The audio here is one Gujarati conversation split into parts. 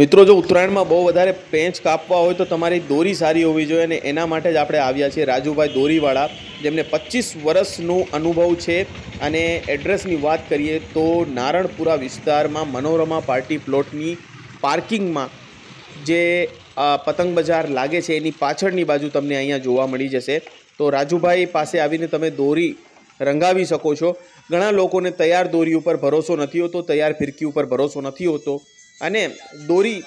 મિત્રો જો ઉત્તરાયણમાં બહુ વધારે પેંચ કાપવા હોય તો તમારી દોરી સારી હોવી જોઈએ અને એના માટે જ આપણે આવ્યા છીએ રાજુભાઈ દોરીવાળા જેમને પચીસ વર્ષનું અનુભવ છે અને એડ્રેસની વાત કરીએ તો નારણપુરા વિસ્તારમાં મનોરમા પાર્ટી પ્લોટની પાર્કિંગમાં જે પતંગ બજાર લાગે છે એની પાછળની બાજુ તમને અહીંયા જોવા મળી જશે તો રાજુભાઈ પાસે આવીને તમે દોરી રંગાવી શકો છો ઘણા લોકોને તૈયાર દોરી ઉપર ભરોસો નથી હોતો તૈયાર ફિરકી ઉપર ભરોસો નથી હોતો અને દોરી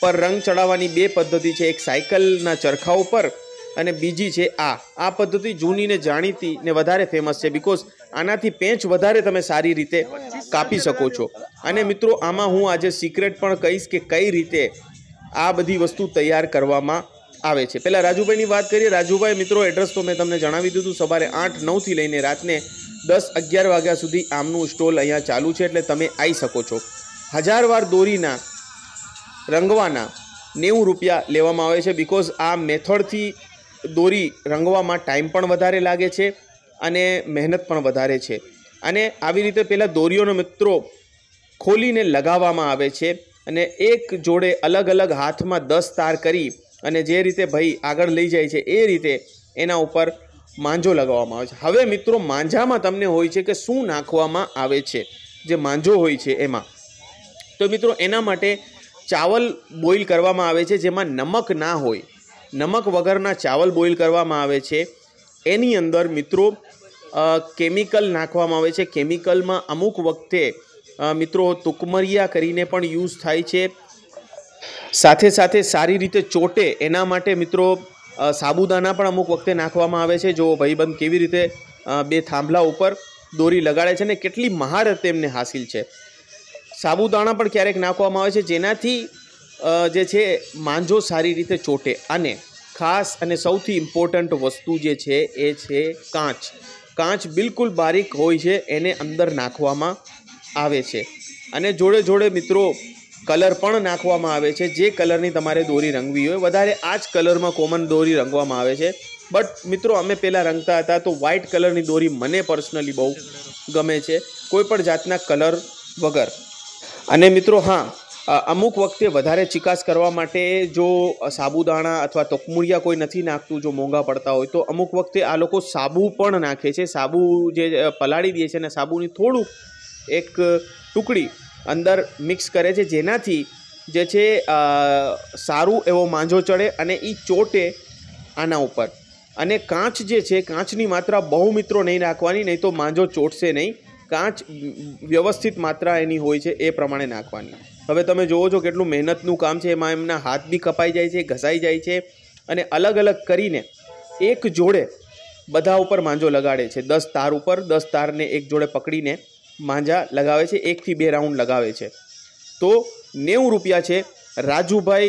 પર રંગ ચડાવવાની બે પદ્ધતિ છે એક સાયકલના ચરખા ઉપર અને બીજી છે આ આ પદ્ધતિ જૂની ને જાણીતી ને વધારે ફેમસ છે બિકોઝ આનાથી પેંચ વધારે તમે સારી રીતે કાપી શકો છો અને મિત્રો આમાં હું આજે સિક્રેટ પણ કહીશ કે કઈ રીતે આ બધી વસ્તુ તૈયાર કરવામાં આવે છે પહેલાં રાજુભાઈની વાત કરીએ રાજુભાઈ મિત્રો એડ્રેસ તો મેં તમને જણાવી દીધું સવારે આઠ નવથી લઈને રાતને દસ અગિયાર વાગ્યા સુધી આમનું સ્ટોલ અહીંયા ચાલુ છે એટલે તમે આવી શકો છો હજાર વાર દોરીના રંગવાના નેવું રૂપિયા લેવામાં આવે છે બિકોઝ આ મેથડથી દોરી રંગવામાં ટાઈમ પણ વધારે લાગે છે અને મહેનત પણ વધારે છે અને આવી રીતે પહેલાં દોરીઓનો મિત્રો ખોલીને લગાવવામાં આવે છે અને એક જોડે અલગ અલગ હાથમાં દસ તાર કરી અને જે રીતે ભાઈ આગળ લઈ જાય છે એ રીતે એના ઉપર માંજો લગાવવામાં આવે છે હવે મિત્રો માંજામાં તમને હોય છે કે શું નાખવામાં આવે છે જે માંજો હોય છે એમાં તો મિત્રો એના માટે ચાવલ બોઇલ કરવામાં આવે છે જેમાં નમક ના હોય નમક વગરના ચાવલ બોઇલ કરવામાં આવે છે એની અંદર મિત્રો કેમિકલ નાખવામાં આવે છે કેમિકલમાં અમુક વખતે મિત્રો તુકમરિયા કરીને પણ યુઝ થાય છે સાથે સાથે સારી રીતે ચોટે એના માટે મિત્રો સાબુદાના પણ અમુક વખતે નાખવામાં આવે છે જો ભાઈબંધ કેવી રીતે બે થાંભલા ઉપર દોરી લગાડે છે ને કેટલી મહારત તેમને હાસિલ છે સાબુદાણા પણ ક્યારેક નાખવામાં આવે છે જેનાથી જે છે માંજો સારી રીતે ચોટે અને ખાસ અને સૌથી ઇમ્પોર્ટન્ટ વસ્તુ જે છે એ છે કાંચ કાંચ બિલકુલ બારીક હોય છે એને અંદર નાખવામાં આવે છે અને જોડે જોડે મિત્રો કલર પણ નાખવામાં આવે છે જે કલરની તમારે દોરી રંગવી હોય વધારે આ જ કલરમાં કોમન દોરી રંગવામાં આવે છે બટ મિત્રો અમે પહેલાં રંગતા હતા તો વ્હાઇટ કલરની દોરી મને પર્સનલી બહુ ગમે છે કોઈ પણ જાતના કલર વગર અને મિત્રો હા અમુક વખતે વધારે ચિકાસ કરવા માટે જો સાબુદાણા અથવા તકમુરિયા કોઈ નથી નાખતું જો મોંઘા પડતા હોય તો અમુક વખતે આ લોકો સાબુ પણ નાખે છે સાબુ જે પલાળી દે છે અને સાબુની થોડુંક એક ટુકડી અંદર મિક્સ કરે છે જેનાથી જે છે સારું એવો માંજો ચડે અને એ ચોટે આના ઉપર અને કાંચ જે છે કાંચની માત્રા બહુ મિત્રો નહીં નાખવાની નહીં તો માંજો ચોટશે નહીં કાંચ વ્યવસ્થિત માત્રા એની હોય છે એ પ્રમાણે નાખવાની હવે તમે જુઓ છો કેટલું મહેનતનું કામ છે એમાં એમના હાથ બી કપાઈ જાય છે ઘસાઈ જાય છે અને અલગ અલગ કરીને એક જોડે બધા ઉપર માંજો લગાડે છે દસ તાર ઉપર દસ તારને એક જોડે પકડીને માંજા લગાવે છે એકથી બે રાઉન્ડ લગાવે છે તો નેવું રૂપિયા છે રાજુભાઈ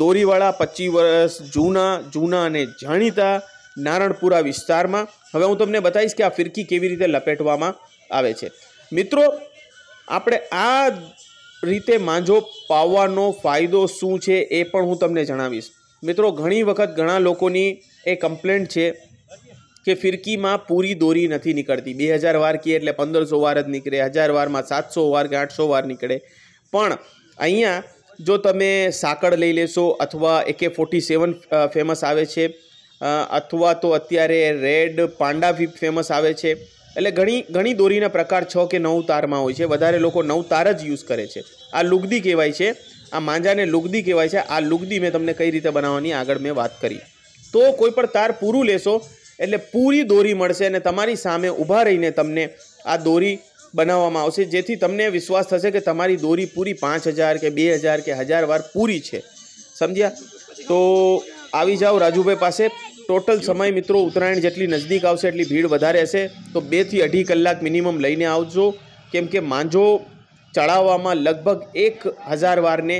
દોરીવાળા પચીસ વર્ષ જૂના જૂના અને જાણીતા નારણપુરા વિસ્તારમાં હવે હું તમને બતાવીશ કે આ ફિરકી કેવી રીતે લપેટવામાં આવે છે મિત્રો આપણે આ રીતે માંજો પાવવાનો ફાયદો શું છે એ પણ હું તમને જણાવીશ મિત્રો ઘણી વખત ઘણા લોકોની એ કમ્પ્લેન્ટ છે કે ફિરકીમાં પૂરી દોરી નથી નીકળતી બે હજાર વાર કીએ એટલે પંદરસો વાર જ નીકળે હજાર વારમાં સાતસો વાર કે આઠસો વાર નીકળે પણ અહીંયા જો તમે સાકળ લઈ લેશો અથવા એકે ફોર્ટી સેવન ફેમસ આવે છે અથવા તો અત્યારે રેડ પાંડા ફેમસ આવે છે એટલે ઘણી ઘણી દોરીના પ્રકાર છ કે નવ તારમાં હોય છે વધારે લોકો નવ તાર જ યુઝ કરે છે આ લુગદી કહેવાય છે આ માંજાને લુગદી કહેવાય છે આ લુગદી મેં તમને કઈ રીતે બનાવવાની આગળ મેં વાત કરી તો કોઈ પણ તાર પૂરું લેશો એટલે પૂરી દોરી મળશે અને તમારી સામે ઊભા રહીને તમને આ દોરી બનાવવામાં આવશે જેથી તમને વિશ્વાસ થશે કે તમારી દોરી પૂરી પાંચ હજાર કે બે હજાર કે હજાર વાર પૂરી છે સમજ્યા તો આવી જાઓ રાજુભાઈ પાસે ટોટલ સમય મિત્રો ઉત્તરાયણ જેટલી નજીક આવશે એટલી ભીડ વધારે હશે તો બેથી અઢી કલાક મિનિમમ લઈને આવજો કેમ કે માંજો ચડાવવામાં લગભગ એક હજાર વારને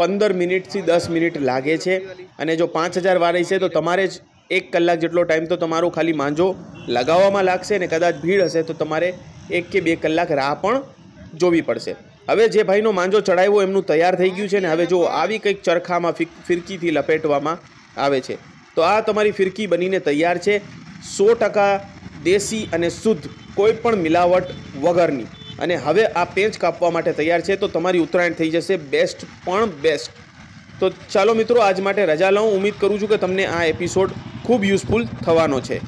પંદર મિનિટથી દસ મિનિટ લાગે છે અને જો પાંચ હજાર વાર હશે તો તમારે જ એક કલાક જેટલો ટાઈમ તો તમારો ખાલી માંજો લગાવવામાં લાગશે ને કદાચ ભીડ હશે તો તમારે એક કે બે કલાક રાહ પણ જોવી પડશે હવે જે ભાઈનો માંજો ચડાવ્યો એમનું તૈયાર થઈ ગયું છે ને હવે જો આવી કંઈક ચરખામાં ફિરકીથી લપેટવામાં આવે છે તો આ તમારી ફિરકી બનીને તૈયાર છે સો ટકા દેશી અને શુદ્ધ કોઈ પણ મિલાવટ વગરની અને હવે આ પેંચ કાપવા માટે તૈયાર છે તો તમારી ઉત્તરાયણ થઈ જશે બેસ્ટ પણ બેસ્ટ તો ચાલો મિત્રો આજ માટે રજા લઉં ઉમ્મીદ કરું છું કે તમને આ એપિસોડ ખૂબ યુઝફુલ થવાનો છે